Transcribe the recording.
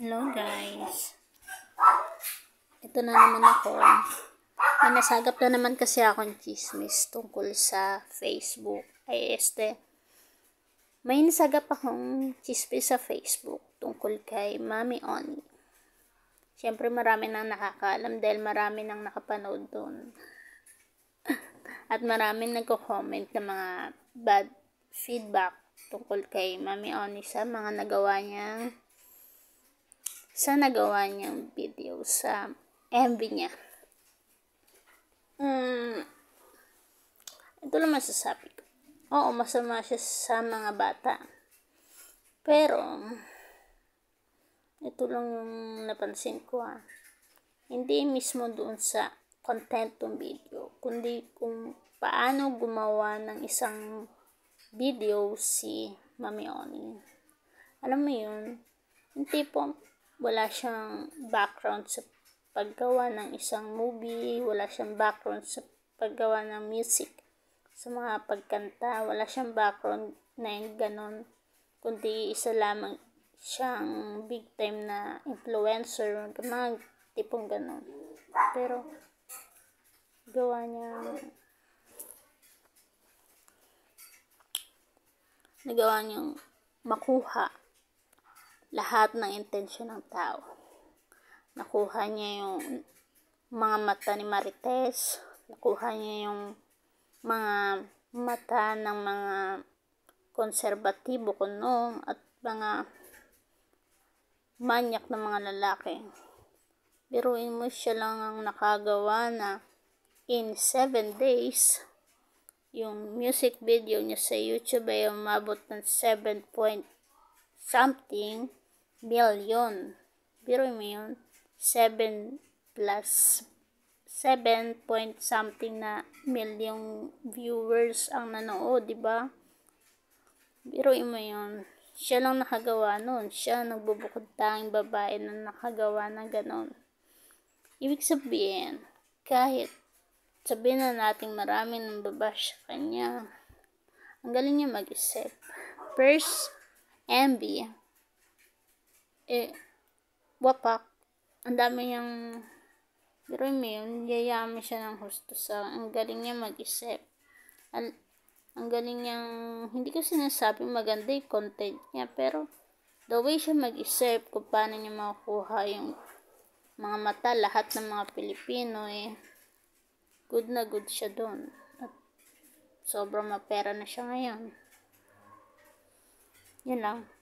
Hello guys. Ito na naman ako. Namasagap na naman kasi akong chismis tungkol sa Facebook. Ay este, may nasagap akong chismis sa Facebook tungkol kay Mami Oni. Siyempre marami nang nakakaalam dahil marami nang nakapanood doon. At marami nagko-comment ng mga bad feedback tungkol kay Mami Oni sa mga nagawa niyang sa nagawa niyang video sa MV niya. Mm, ito lang masasabi ko. Oo, masama siya sa mga bata. Pero, ito lang yung napansin ko ha. Ah. Hindi mismo doon sa content ng video, kundi kung paano gumawa ng isang video si Mami Oni. Alam mo yun, yung tipong wala siyang background sa paggawa ng isang movie, wala siyang background sa paggawa ng music, sa mga pagkanta, wala siyang background na yung ganon, kundi isa lamang siyang big time na influencer, mga tipong ganon. Pero, gawa niya nagawa niyang makuha lahat ng intensyon ng tao. Nakuha niya yung mga mata ni Marites, nakuha niya yung mga mata ng mga konserbatibo ko noon at mga manyak ng mga lalaki. Biruin mo siya lang ang nakagawa na in 7 days, yung music video niya sa YouTube ay umabot ng 7 point something billion. Biro mo yun? 7 plus 7 point something na million viewers ang nanood, di ba? Biro mo yun. Siya lang nakagawa nun. Siya nagbubukod tanging babae na nakagawa ng ganun. Ibig sabihin, kahit sabihin na natin marami nang babash sa kanya, ang galing niya mag-isip. First, envy eh, wapak, ang dami niyang, pero yun, yayami siya ng husto sa, ah, ang galing niya mag-isip. Ang, ang galing niyang, hindi ko sinasabi maganda yung content niya, pero, the way siya mag-isip kung paano niya makukuha yung mga mata, lahat ng mga Pilipino, eh, good na good siya doon. At sobrang mapera na siya ngayon. Yun lang.